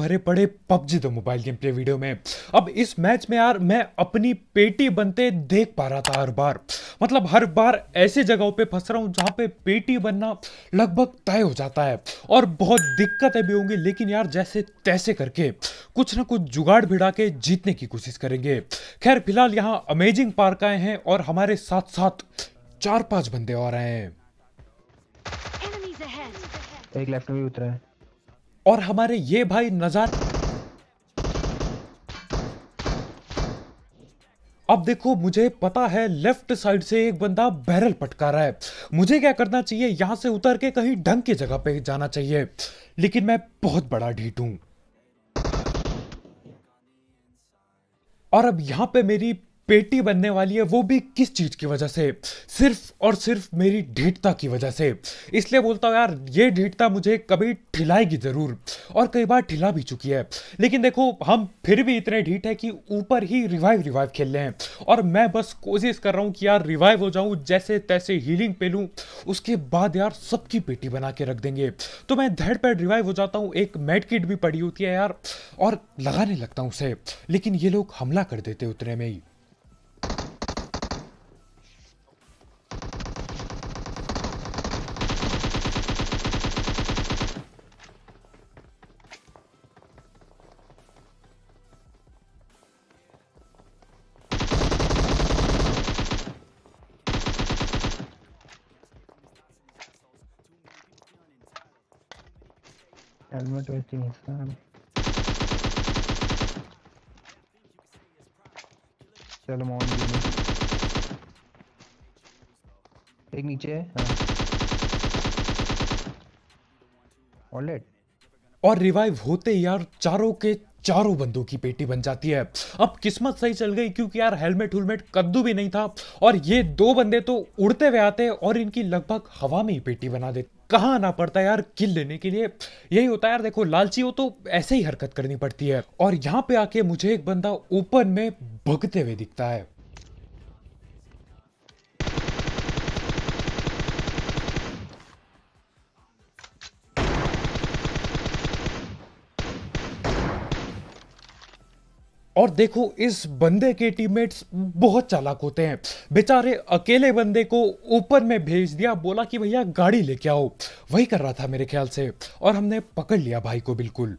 भरे पड़े पबजी द तो मोबाइल गेम प्ले वीडियो में अब इस मैच में यार मैं अपनी पेटी बनते देख पा रहा था हर बार मतलब हर बार ऐसे जगहों पे फंस रहा हूँ जहाँ पे पेटी बनना लगभग तय हो जाता है और बहुत दिक्कतें भी होंगी लेकिन यार जैसे तैसे करके कुछ ना कुछ जुगाड़ भिड़ा के जीतने की कोशिश करेंगे खैर फिलहाल यहाँ अमेजिंग पार्क आए हैं और हमारे साथ साथ चार पाँच बंदे और आए हैं एक लेफ्ट में भी उतरा है और हमारे ये भाई नजार अब देखो मुझे पता है लेफ्ट साइड से एक बंदा बैरल पटका रहा है मुझे क्या करना चाहिए यहां से उतर के कहीं ढंग की जगह पे जाना चाहिए लेकिन मैं बहुत बड़ा ढीटू हूं और अब यहां पे मेरी पेटी बनने वाली है वो भी किस चीज़ की वजह से सिर्फ और सिर्फ मेरी ढीठता की वजह से इसलिए बोलता हूँ यार ये ढीठता मुझे कभी ठिलाएगी ज़रूर और कई बार ठिला भी चुकी है लेकिन देखो हम फिर भी इतने ढीठ है कि ऊपर ही रिवाइव रिवाइव खेल रहे हैं और मैं बस कोशिश कर रहा हूँ कि यार रिवाइव हो जाऊँ जैसे तैसे हीलिंग पे लूँ उसके बाद यार सबकी पेटी बना के रख देंगे तो मैं धड़ पैड रिवाइव हो जाता हूँ एक मेड किट भी पड़ी होती है यार और लगाने लगता हूँ उसे लेकिन ये लोग हमला कर देते उतने में ही हेलमेट वैसे ही था चलो मॉन एक नीचे हाँ। और रिवाइव होते यार चारों के चारों बंदों की पेटी बन जाती है अब किस्मत सही चल गई क्योंकि यार हेलमेट हुलमेट कद्दू भी नहीं था और ये दो बंदे तो उड़ते हुए आते और इनकी लगभग हवा में ही पेटी बना देते कहाँ आना पड़ता है यार किल लेने के लिए यही होता है यार देखो लालची हो तो ऐसे ही हरकत करनी पड़ती है और यहाँ पे आके मुझे एक बंदा ओपन में भगते हुए दिखता है और देखो इस बंदे के टीममेट्स बहुत चालाक होते हैं बेचारे अकेले बंदे को ऊपर में भेज दिया बोला कि भैया गाड़ी लेके आओ वही कर रहा था मेरे ख्याल से और हमने पकड़ लिया भाई को बिल्कुल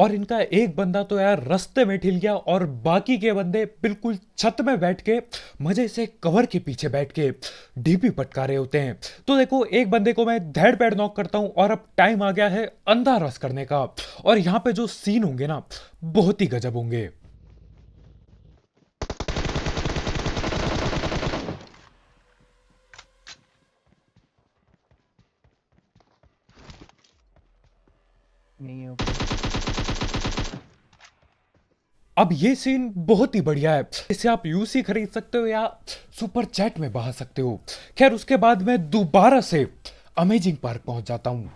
और इनका एक बंदा तो यार रस्ते में ठिल गया और बाकी के बंदे बिल्कुल छत में बैठ के मजे से कवर के पीछे बैठ के डीपी पटका रहे होते हैं तो देखो एक बंदे को मैं धैड़ पैड नॉक करता हूँ और अब टाइम आ गया है अंधा रस करने का और यहाँ पे जो सीन होंगे ना बहुत ही गजब होंगे अब ये सीन बहुत ही बढ़िया है इसे आप यूसी खरीद सकते हो या सुपर चैट में बहा सकते हो खैर उसके बाद मैं दोबारा से अमेजिंग पार्क पहुंच जाता हूँ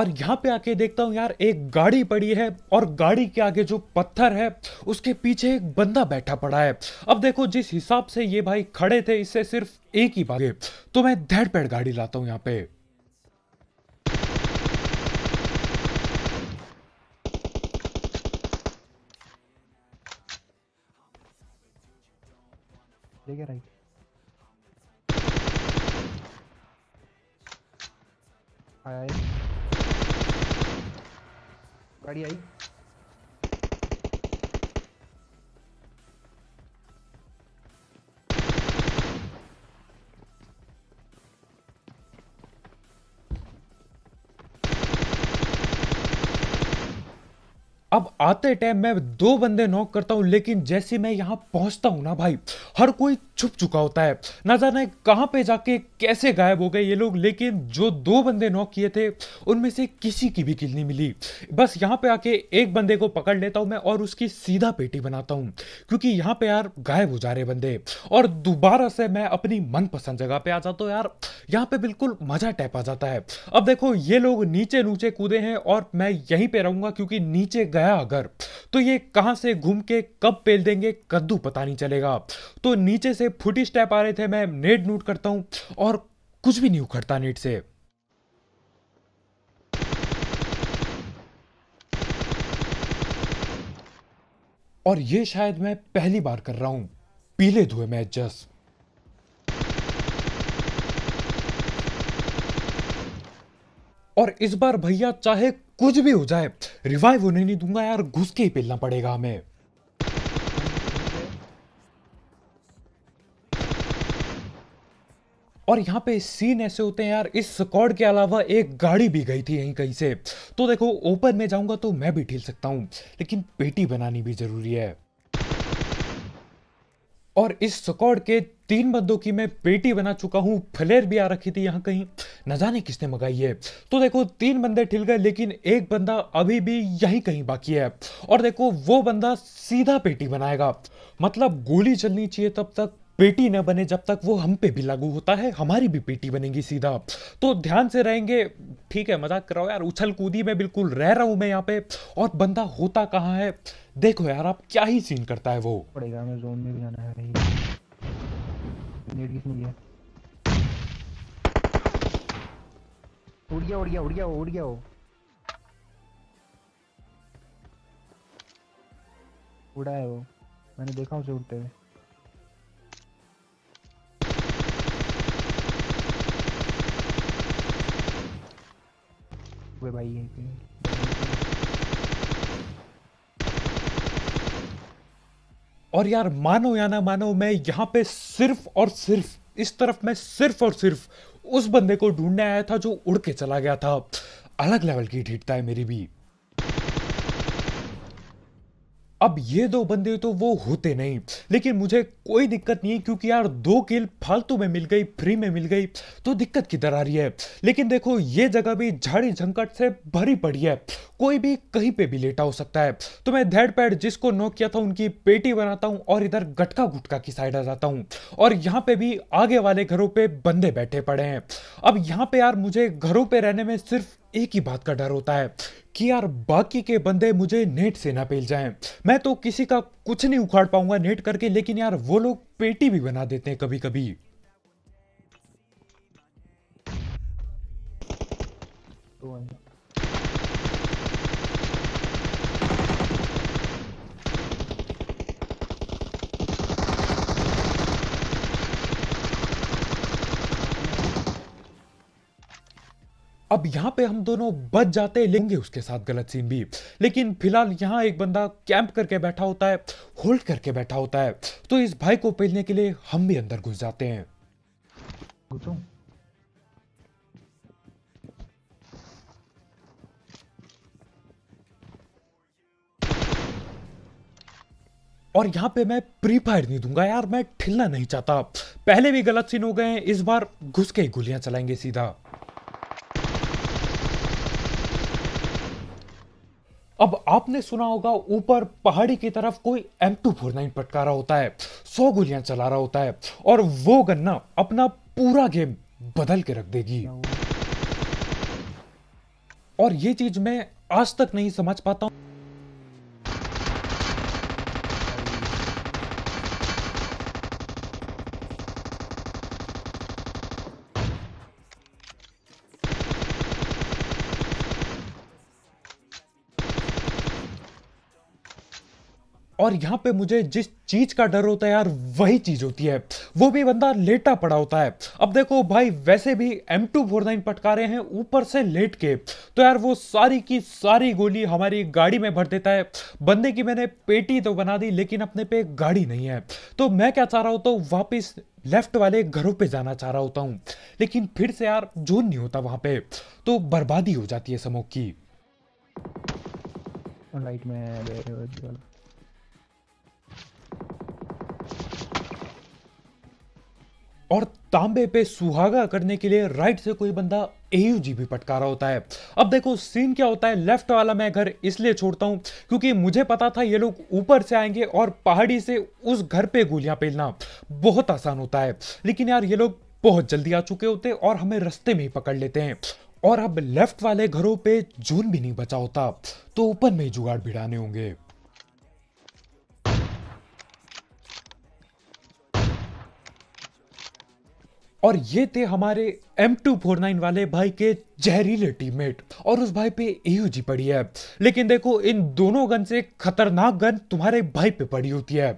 और यहाँ पे आके देखता हूँ यार एक गाड़ी पड़ी है और गाड़ी के आगे जो पत्थर है उसके पीछे एक बंदा बैठा पड़ा है अब देखो जिस हिसाब से ये भाई खड़े थे इससे सिर्फ एक ही बात तो मैं धैड़ पेड़ गाड़ी लाता हूँ यहाँ पे Take a right. आया गाड़ी आई अब आते टाइम मैं दो बंदे नॉक करता हूं लेकिन जैसे मैं यहां पहुंचता हूं ना भाई हर कोई छुप चुका होता है ना जाने कहां पे जाके कैसे गायब हो गए ये लोग लेकिन जो दो बंदे नॉक किए थे उनमें से किसी की भी किल नहीं मिली बस यहां पे आके एक बंदे को पकड़ लेता हूं मैं और उसकी सीधा पेटी बनाता हूं क्योंकि यहां पे यार गायब हो जा रहे बंदे और दोबारा से मैं अपनी मनपसंद जगह पे आ जाता हूँ यार यहाँ पे बिल्कुल मजा टैप आ जाता है अब देखो ये लोग नीचे नूचे कूदे हैं और मैं यहीं पे रहूंगा क्योंकि नीचे गए गया अगर तो ये कहां से घूम के कब पेल देंगे कद्दू पता नहीं चलेगा तो नीचे से फुटी स्टेप आ रहे थे मैं नेट नूट करता हूं और कुछ भी नहीं उखड़ता नेट से और ये शायद मैं पहली बार कर रहा हूं पीले धुए में एडजस्ट और इस बार भैया चाहे कुछ भी हो जाए रिवाइव होने नहीं दूंगा यार घुस के ही पेलना पड़ेगा हमें और यहाँ पे सीन ऐसे होते हैं यार इस स्कॉड के अलावा एक गाड़ी भी गई थी यहीं कहीं से तो देखो ओपन में जाऊंगा तो मैं भी ठेल सकता हूँ लेकिन पेटी बनानी भी जरूरी है और इस स्कॉड के तीन बंदों की मैं पेटी बना चुका हूँ फ्लेयर भी आ रखी थी यहाँ कहीं न जाने किसने मंगाई है तो देखो तीन बंदे ठिल गए लेकिन एक बंदा अभी भी यहीं कहीं बाकी है और देखो वो बंदा सीधा पेटी बनाएगा मतलब गोली चलनी चाहिए तब तक पेटी न बने जब तक वो हम पे भी लागू होता है हमारी भी पेटी बनेगी सीधा तो ध्यान से रहेंगे ठीक है मजाक कराओ यार उछल कूदी में बिल्कुल रह रहा हूँ मैं यहाँ पे और बंदा होता कहाँ है देखो यार आप क्या ही सीन करता है वो पड़ेगा मैं जोन में भी जाना है नेट किसने दिया उड़ गया उड़ गया उड़ गया उड़ गया वो उड़ा है वो मैंने देखा उसे उड़ते हुए हुए भाई यहीं पे और यार मानो या ना मानो मैं यहाँ पे सिर्फ और सिर्फ इस तरफ मैं सिर्फ और सिर्फ उस बंदे को ढूंढने आया था जो उड़ के चला गया था अलग लेवल की ढीटता है मेरी भी अब ये दो बंदे तो वो होते नहीं लेकिन मुझे कोई दिक्कत नहीं क्योंकि यार दो किल फालतू में मिल गई फ्री में मिल गई तो दिक्कत किधर आ रही है लेकिन देखो ये जगह भी झाड़ी झंकट से भरी पड़ी है कोई भी कहीं पे भी लेटा हो सकता है तो मैं धैड़ पैड जिसको नो किया था उनकी पेटी बनाता हूँ और इधर गटका गुटका की साइड आ जाता हूँ और यहाँ पे भी आगे वाले घरों पर बंदे बैठे पड़े हैं अब यहाँ पे यार मुझे घरों पे रहने में सिर्फ एक ही बात का डर होता है कि यार बाकी के बंदे मुझे नेट से ना पेल जाएं मैं तो किसी का कुछ नहीं उखाड़ पाऊंगा नेट करके लेकिन यार वो लोग पेटी भी बना देते हैं कभी कभी तो अब यहाँ पे हम दोनों बच जाते लेंगे उसके साथ गलत सीन भी लेकिन फिलहाल यहाँ एक बंदा कैंप करके बैठा होता है होल्ड करके बैठा होता है तो इस भाई को पेलने के लिए हम भी अंदर घुस जाते हैं और यहाँ पे मैं प्री फायर नहीं दूंगा यार मैं ठिलना नहीं चाहता पहले भी गलत सीन हो गए हैं इस बार घुस के ही गोलियां चलाएंगे सीधा अब आपने सुना होगा ऊपर पहाड़ी की तरफ कोई एम टू फोर नाइन रहा होता है सौ गोलियां चला रहा होता है और वो गन्ना अपना पूरा गेम बदल के रख देगी और ये चीज मैं आज तक नहीं समझ पाता हूं और यहाँ पे मुझे जिस चीज का डर होता है यार वही चीज होती है वो भी बंदा लेटा पड़ा होता है अब देखो भाई वैसे भी एम टू फोर नाइन पटकारे हैं ऊपर से लेट के तो यार वो सारी की सारी गोली हमारी गाड़ी में भर देता है बंदे की मैंने पेटी तो बना दी लेकिन अपने पे गाड़ी नहीं है तो मैं क्या चाह रहा होता हूँ वापिस लेफ्ट वाले घरों पे जाना चाह रहा होता हूँ लेकिन फिर से यार जोन नहीं होता वहां पे तो बर्बादी हो जाती है समोक की लाइट में और तांबे पे सुहागा करने के लिए राइट से कोई बंदा एयूजी भी पटका रहा होता है अब देखो सीन क्या होता है लेफ्ट वाला मैं घर इसलिए छोड़ता हूँ क्योंकि मुझे पता था ये लोग ऊपर से आएंगे और पहाड़ी से उस घर पे गोलियां पेलना बहुत आसान होता है लेकिन यार ये लोग बहुत जल्दी आ चुके होते और हमें रस्ते में ही पकड़ लेते हैं और अब लेफ्ट वाले घरों पे जून भी नहीं बचा होता तो ऊपर में ही जुगाड़ भिड़ाने होंगे और ये थे हमारे M249 वाले भाई के जहरीले टीममेट और उस भाई पे एयूजी पड़ी है लेकिन देखो इन दोनों गन से खतरनाक गन तुम्हारे भाई पे पड़ी होती है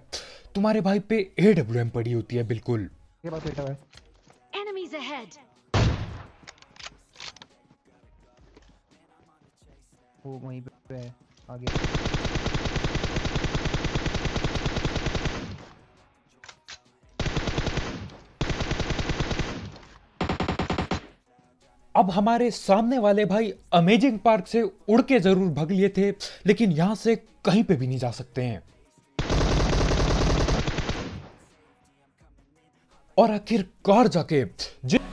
तुम्हारे भाई पे एम पड़ी होती है बिल्कुल ये बात बेटा है एनिमीज अहेड वो वहीं पे आगे अब हमारे सामने वाले भाई अमेजिंग पार्क से उड़ के जरूर भग लिए थे लेकिन यहां से कहीं पे भी नहीं जा सकते हैं और आखिर कार जाके जिन